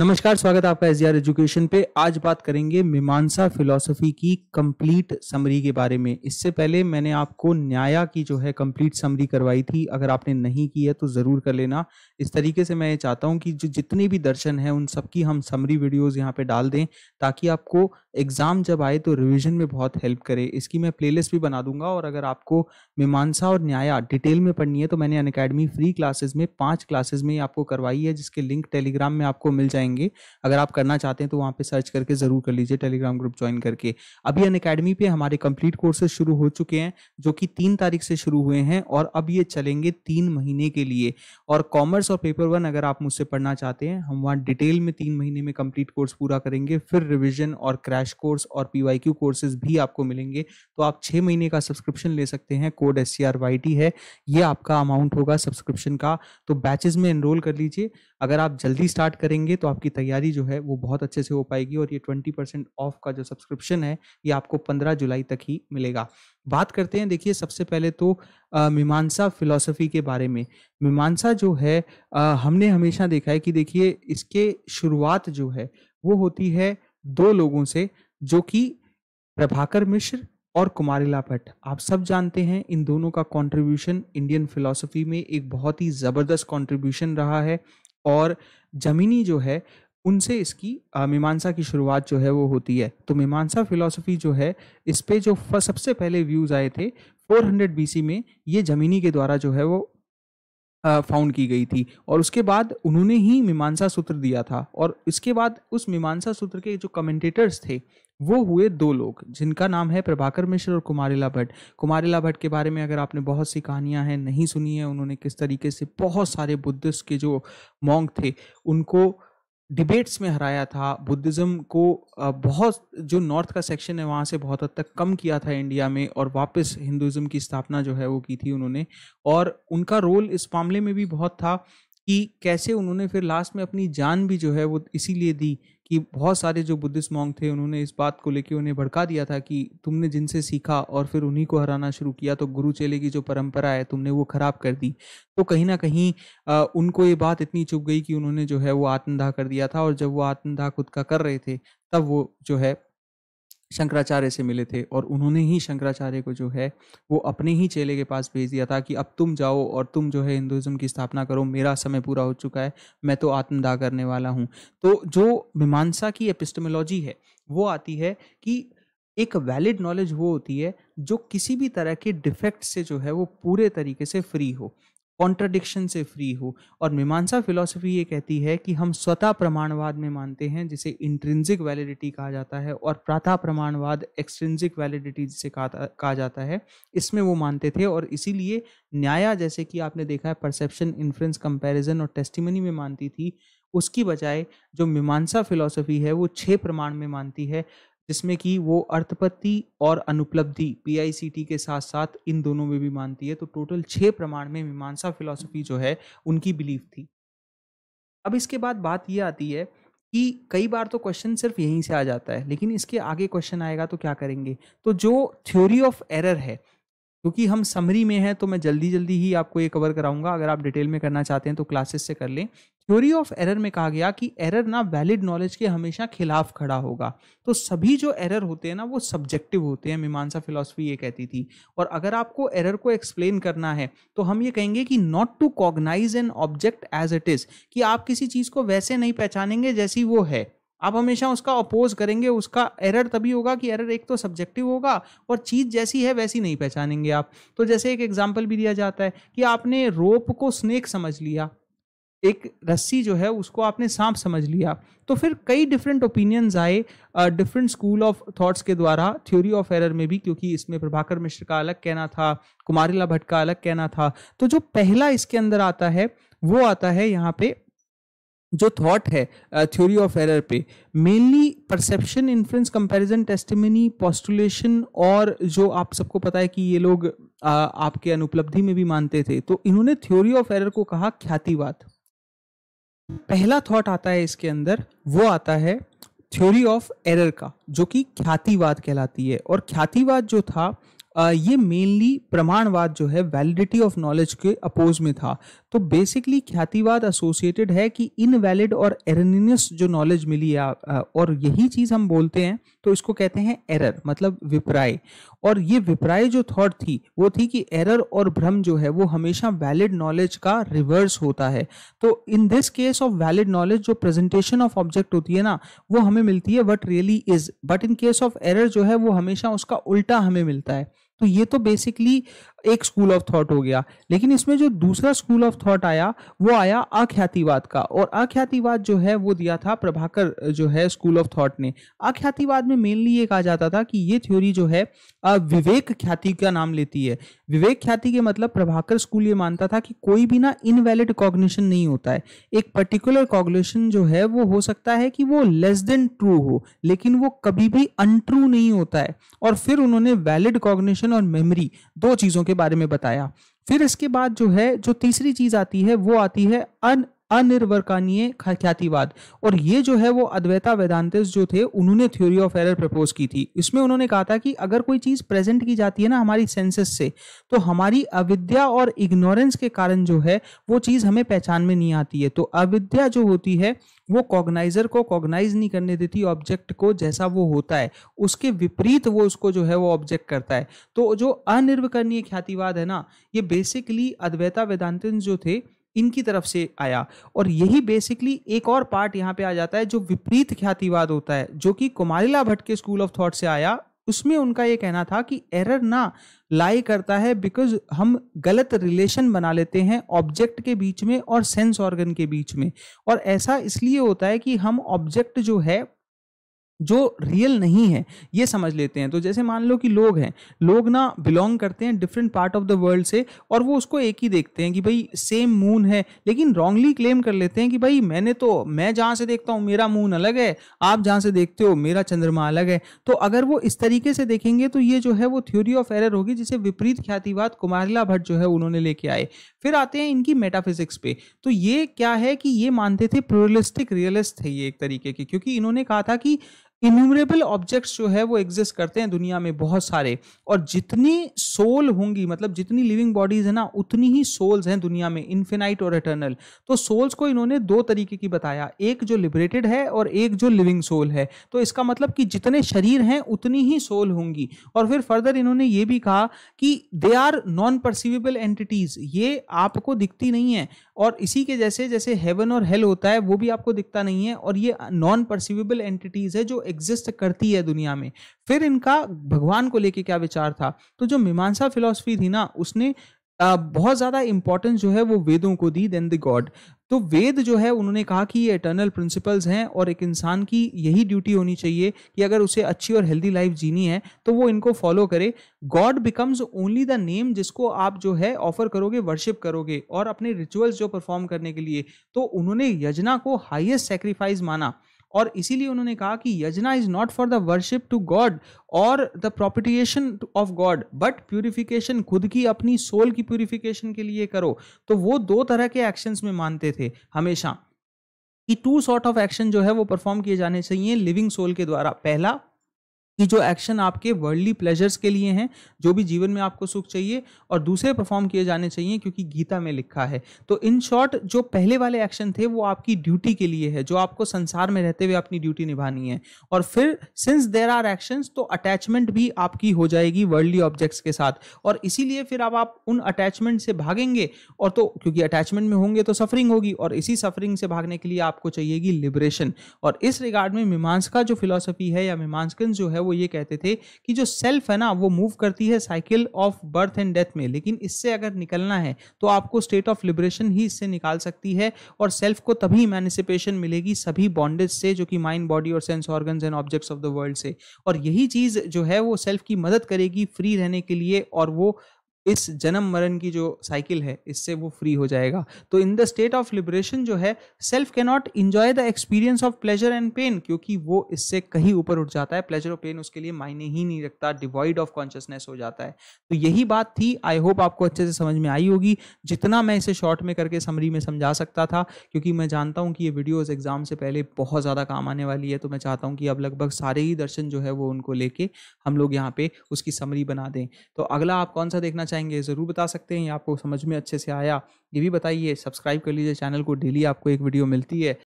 नमस्कार स्वागत है आपका एस एजुकेशन पे आज बात करेंगे मीमांसा फिलॉसफी की कंप्लीट समरी के बारे में इससे पहले मैंने आपको न्याया की जो है कंप्लीट समरी करवाई थी अगर आपने नहीं की है तो ज़रूर कर लेना इस तरीके से मैं ये चाहता हूँ कि जो जितने भी दर्शन हैं उन सबकी हम समरी वीडियोस यहाँ पे डाल दें ताकि आपको एग्ज़ाम जब आए तो रिवीजन में बहुत हेल्प करे इसकी मैं प्लेलिस्ट भी बना दूंगा और अगर आपको मीमांसा और न्याया डिटेल में पढ़नी है तो मैंने अन फ्री क्लासेस में पांच क्लासेस में आपको करवाई है जिसके लिंक टेलीग्राम में आपको मिल जाएंगे अगर आप करना चाहते हैं तो वहाँ पर सर्च करके ज़रूर कर लीजिए टेलीग्राम ग्रुप ज्वाइन करके अभी अन अकेडमी पे हमारे कंप्लीट कोर्सेज शुरू हो चुके हैं जो कि तीन तारीख से शुरू हुए हैं और अब ये चलेंगे तीन महीने के लिए और कॉमर्स और पेपर वन अगर आप मुझसे पढ़ना चाहते हैं हम वहाँ डिटेल में तीन महीने में कंप्लीट कोर्स पूरा करेंगे फिर रिविजन और क्रैश क्रैश कोर्स और पी कोर्सेज भी आपको मिलेंगे तो आप छः महीने का सब्सक्रिप्शन ले सकते हैं code S C R Y T है ये आपका अमाउंट होगा सब्सक्रिप्शन का तो बैचेज में एनरोल कर लीजिए अगर आप जल्दी स्टार्ट करेंगे तो आपकी तैयारी जो है वो बहुत अच्छे से हो पाएगी और ये ट्वेंटी परसेंट ऑफ का जो सब्सक्रिप्शन है ये आपको पंद्रह जुलाई तक ही मिलेगा बात करते हैं देखिए सबसे पहले तो मीमांसा फिलॉसफी के बारे में मीमांसा जो है आ, हमने हमेशा देखा है कि देखिए इसके शुरुआत जो है वो होती है दो लोगों से जो कि प्रभाकर मिश्र और कुमारीला भट्ट आप सब जानते हैं इन दोनों का कंट्रीब्यूशन इंडियन फिलॉसफी में एक बहुत ही ज़बरदस्त कंट्रीब्यूशन रहा है और जमीनी जो है उनसे इसकी मीमांसा की शुरुआत जो है वो होती है तो मीमांसा फिलॉसफी जो है इस पर जो सबसे पहले व्यूज़ आए थे 400 बीसी में ये जमीनी के द्वारा जो है वो फाउंड की गई थी और उसके बाद उन्होंने ही मीमांसा सूत्र दिया था और इसके बाद उस मीमांसा सूत्र के जो कमेंटेटर्स थे वो हुए दो लोग जिनका नाम है प्रभाकर मिश्र और कुमारीला भट्ट कुमारीला भट्ट के बारे में अगर आपने बहुत सी कहानियां हैं नहीं सुनी है उन्होंने किस तरीके से बहुत सारे बुद्धिस्ट के जो मोंग थे उनको डिबेट्स में हराया था बुद्धिज़्म को बहुत जो नॉर्थ का सेक्शन है वहाँ से बहुत हद तक कम किया था इंडिया में और वापस हिंदुज़म की स्थापना जो है वो की थी उन्होंने और उनका रोल इस मामले में भी बहुत था कि कैसे उन्होंने फिर लास्ट में अपनी जान भी जो है वो इसीलिए दी कि बहुत सारे जो बुद्धिस्ट मॉन्ग थे उन्होंने इस बात को लेकर उन्हें भड़का दिया था कि तुमने जिनसे सीखा और फिर उन्हीं को हराना शुरू किया तो गुरु चेले की जो परंपरा है तुमने वो ख़राब कर दी तो कहीं ना कहीं आ, उनको ये बात इतनी चुप गई कि उन्होंने जो है वो आत्मदाह कर दिया था और जब वो आत्मदाह खुद का कर रहे थे तब वो जो है शंकराचार्य से मिले थे और उन्होंने ही शंकराचार्य को जो है वो अपने ही चेले के पास भेज दिया था कि अब तुम जाओ और तुम जो है हिंदुज़म की स्थापना करो मेरा समय पूरा हो चुका है मैं तो आत्मदाह करने वाला हूँ तो जो मीमांसा की एपिस्टमोलॉजी है वो आती है कि एक वैलिड नॉलेज वो होती है जो किसी भी तरह के डिफेक्ट से जो है वो पूरे तरीके से फ्री हो कॉन्ट्रडिक्शन से फ्री हो और मीमांसा फिलॉसफी ये कहती है कि हम स्वतः प्रमाणवाद में मानते हैं जिसे इंट्रिंसिक वैलिडिटी कहा जाता है और प्राथा प्रमाणवाद एक्सट्रिंसिक वैलिडिटी जिसे कहा जाता है इसमें वो मानते थे और इसीलिए न्याया जैसे कि आपने देखा है परसेप्शन इन्फ्रेंस कंपेरिजन और टेस्टिमनी में मानती थी उसकी बजाय जो मीमांसा फिलॉसफी है वो छः प्रमाण में मानती है जिसमें कि वो अर्थपत्ति और अनुपलब्धि पीआईसीटी के साथ साथ इन दोनों में भी मानती है तो टोटल छः प्रमाण में मीमांसा फिलॉसफी जो है उनकी बिलीफ थी अब इसके बाद बात ये आती है कि कई बार तो क्वेश्चन सिर्फ यहीं से आ जाता है लेकिन इसके आगे क्वेश्चन आएगा तो क्या करेंगे तो जो थ्योरी ऑफ एरर है क्योंकि हम समरी में हैं तो मैं जल्दी जल्दी ही आपको ये कवर कराऊंगा अगर आप डिटेल में करना चाहते हैं तो क्लासेस से कर लें थ्योरी ऑफ एरर में कहा गया कि एरर ना वैलिड नॉलेज के हमेशा खिलाफ खड़ा होगा तो सभी जो एरर होते हैं ना वो सब्जेक्टिव होते हैं मीमांसा फिलोसफी ये कहती थी और अगर आपको एरर को एक्सप्लेन करना है तो हम ये कहेंगे कि not to cognize an object as it is कि आप किसी चीज़ को वैसे नहीं पहचानेंगे जैसी वो है आप हमेशा उसका अपोज करेंगे उसका एरर तभी होगा कि एरर एक तो सब्जेक्टिव होगा और चीज़ जैसी है वैसी नहीं पहचानेंगे आप तो जैसे एक एग्जाम्पल भी दिया जाता है कि आपने रोप को स्नेक समझ लिया एक रस्सी जो है उसको आपने सांप समझ लिया तो फिर कई डिफरेंट ओपिनियंस आए डिफरेंट स्कूल ऑफ थॉट्स के द्वारा थ्योरी ऑफ एरर में भी क्योंकि इसमें प्रभाकर मिश्र का अलग कहना था कुमारीला भट्ट का अलग कहना था तो जो पहला इसके अंदर आता है वो आता है यहाँ पे जो थॉट है थ्योरी ऑफ एरर पे mainly perception influence comparison testimony postulation और जो आप सबको पता है कि ये लोग आ, uh, आपके अनुपलब्धि में भी मानते थे तो इन्होंने थ्योरी ऑफ एरर को कहा ख्यातिवाद पहला थॉट आता है इसके अंदर वो आता है थ्योरी ऑफ एरर का जो कि ख्यातिवाद कहलाती है और ख्यातिवाद जो था ये मेनली प्रमाणवाद जो है वैलिडिटी ऑफ नॉलेज के अपोज में था तो बेसिकली ख्यातिवाद एसोसिएटेड है कि इनवैलिड और एरनियस जो नॉलेज मिली है और यही चीज़ हम बोलते हैं तो इसको कहते हैं एरर मतलब विपराय और ये विपराय जो थॉट थी वो थी कि एरर और भ्रम जो है वो हमेशा वैलिड नॉलेज का रिवर्स होता है तो in this case of valid knowledge जो प्रेजेंटेशन ऑफ ऑब्जेक्ट होती है ना वो हमें मिलती है what really is but in case of error जो है वो हमेशा उसका उल्टा हमें मिलता है तो ये तो बेसिकली एक स्कूल ऑफ थॉट हो गया लेकिन इसमें जो दूसरा स्कूल ऑफ थॉट आया वो आया अख्यातिवाद का और अख्यातिवाद जो है वो दिया था प्रभाकर जो है स्कूल ऑफ थॉट ने अख्यातिवाद में मेनली ये कहा जाता था कि ये थ्योरी जो है विवेक ख्याति का नाम लेती है विवेक ख्याति के मतलब प्रभाकर स्कूल ये मानता था कि कोई भी ना इनवैलिड कॉग्निशन नहीं होता है एक पर्टिकुलर कॉग्निशन जो है वो हो सकता है कि वो लेस देन ट्रू हो लेकिन वो कभी भी अनट्रू नहीं होता है और फिर उन्होंने वैलिड कॉग्निशन और मेमोरी दो चीज़ों के बारे में बताया फिर इसके बाद जो है जो तीसरी चीज आती है वो आती है अन अनिर्वकानीय ख्यातिवाद और ये जो है वो अद्वैता वेदांतिस जो थे उन्होंने थ्योरी ऑफ एरर प्रपोज की थी इसमें उन्होंने कहा था कि अगर कोई चीज़ प्रेजेंट की जाती है ना हमारी सेंसेस से तो हमारी अविद्या और इग्नोरेंस के कारण जो है वो चीज़ हमें पहचान में नहीं आती है तो अविद्या जो होती है वो कॉग्नाइजर को कॉग्नाइज नहीं करने देती ऑब्जेक्ट को जैसा वो होता है उसके विपरीत वो उसको जो है वो ऑब्जेक्ट करता है तो जो अनिर्वकरणीय ख्यातिवाद है ना ये बेसिकली अद्वैता वेदांतिन जो थे इनकी तरफ से आया और यही बेसिकली एक और पार्ट यहाँ पे आ जाता है जो विपरीत ख्यातिवाद होता है जो कि कुमारीला भट्ट के स्कूल ऑफ थॉट से आया उसमें उनका ये कहना था कि एरर ना लाई करता है बिकॉज हम गलत रिलेशन बना लेते हैं ऑब्जेक्ट के बीच में और सेंस ऑर्गन के बीच में और ऐसा इसलिए होता है कि हम ऑब्जेक्ट जो है जो रियल नहीं है ये समझ लेते हैं तो जैसे मान लो कि लोग हैं लोग ना बिलोंग करते हैं different part of the world से और वो उसको एक ही देखते हैं कि भाई सेम मून है लेकिन रॉन्गली क्लेम कर लेते हैं कि भाई मैंने तो मैं जहाँ से देखता हूँ मेरा मून अलग है आप जहाँ से देखते हो मेरा चंद्रमा अलग है तो अगर वो इस तरीके से देखेंगे तो ये जो है वो थ्योरी ऑफ एरर होगी जिसे विपरीत ख्यातिवाद कुमारिला भट्ट जो है उन्होंने लेके आए फिर आते हैं इनकी मेटाफिजिक्स पे तो ये क्या है कि ये मानते थे प्लुरलिस्टिक रियलिस्ट थे ये एक तरीके के क्योंकि इन्होंने कहा था कि इन्यूमरेबल ऑब्जेक्ट्स जो है वो एग्जिस्ट करते हैं दुनिया में बहुत सारे और जितनी सोल होंगी मतलब जितनी लिविंग बॉडीज है ना उतनी ही सोल्स हैं दुनिया में इन्फिनाइट और इटर्नल तो सोल्स को इन्होंने दो तरीके की बताया एक जो लिबरेटेड है और एक जो लिविंग सोल है तो इसका मतलब कि जितने शरीर हैं उतनी ही सोल होंगी और फिर फर्दर इन्होंने ये भी कहा कि they are non perceivable entities ये आपको दिखती नहीं है और इसी के जैसे जैसे हेवन और हेल होता है वो भी आपको दिखता नहीं है और ये नॉन परसिवेबल एंटिटीज है जो एग्जिस्ट करती है दुनिया में फिर इनका भगवान को लेके क्या विचार था तो जो मीमांसा फिलोसफी थी ना उसने बहुत ज़्यादा इंपॉर्टेंस जो है वो वेदों को दी देन द गॉड तो वेद जो है उन्होंने कहा कि ये एटर्नल प्रिंसिपल्स हैं और एक इंसान की यही ड्यूटी होनी चाहिए कि अगर उसे अच्छी और हेल्दी लाइफ जीनी है तो वो इनको फॉलो करे God becomes only the name जिसको आप जो है ऑफर करोगे वर्शिप करोगे और अपने रिचुअल्स जो परफॉर्म करने के लिए तो उन्होंने यजना को हाइएस्ट सेक्रीफाइस माना और इसीलिए उन्होंने कहा कि yajna is not for the worship to God और the propitiation of God but purification खुद की अपनी सोल की प्यूरिफिकेशन के लिए करो तो वो दो तरह के एक्शंस में मानते थे हमेशा कि टू सॉर्ट ऑफ एक्शन जो है वो परफॉर्म किए जाने चाहिए लिविंग सोल के द्वारा पहला कि जो एक्शन आपके वर्ल्डली प्लेजर्स के लिए हैं जो भी जीवन में आपको सुख चाहिए और दूसरे परफॉर्म किए जाने चाहिए क्योंकि गीता में लिखा है तो इन शॉर्ट जो पहले वाले एक्शन थे वो आपकी ड्यूटी के लिए है जो आपको संसार में रहते हुए अपनी ड्यूटी निभानी है और फिर सिंस देर आर एक्शन तो अटैचमेंट भी आपकी हो जाएगी वर्ल्डली ऑब्जेक्ट्स के साथ और इसीलिए फिर अब आप उन अटैचमेंट से भागेंगे और तो क्योंकि अटैचमेंट में होंगे तो सफरिंग होगी और इसी सफरिंग से भागने के लिए आपको चाहिएगी लिबरेशन और इस रिगार्ड में मीमांस का जो फिलोसफी है या मीमांसकन जो है वो ये कहते थे कि जो सेल्फ है ना वो मूव करती है cycle of birth and death में लेकिन इससे अगर निकलना है तो आपको स्टेट ऑफ लिबरेशन ही इससे निकाल सकती है और सेल्फ को तभी मैनिसिपेशन मिलेगी सभी बॉन्डेज से जो कि माइंड बॉडी और sense organ and objects of the world से और यही चीज़ जो है वो सेल्फ की मदद करेगी फ्री रहने के लिए और वो इस जन्म मरण की जो साइकिल है इससे वो फ्री हो जाएगा तो in the state of liberation जो है self cannot enjoy the experience of pleasure and pain क्योंकि वो इससे कहीं ऊपर उठ जाता है प्लेजर और पेन उसके लिए मायने ही नहीं रखता डिवॉइड ऑफ कॉन्शियसनेस हो जाता है तो यही बात थी आई होप आपको अच्छे से समझ में आई होगी जितना मैं इसे शॉर्ट में करके समरी में समझा सकता था क्योंकि मैं जानता हूँ कि ये वीडियोज़ एग्जाम से पहले बहुत ज़्यादा काम आने वाली है तो मैं चाहता हूँ कि अब लगभग सारे ही दर्शन जो है वो उनको लेके हम लोग यहाँ पे उसकी समरी बना दें तो अगला आप कौन सा देखना चाहेंगे चाहेंगे ज़रूर बता सकते हैं या आपको समझ में अच्छे से आया ये भी बताइए सब्सक्राइब कर लीजिए चैनल को डेली आपको एक वीडियो मिलती है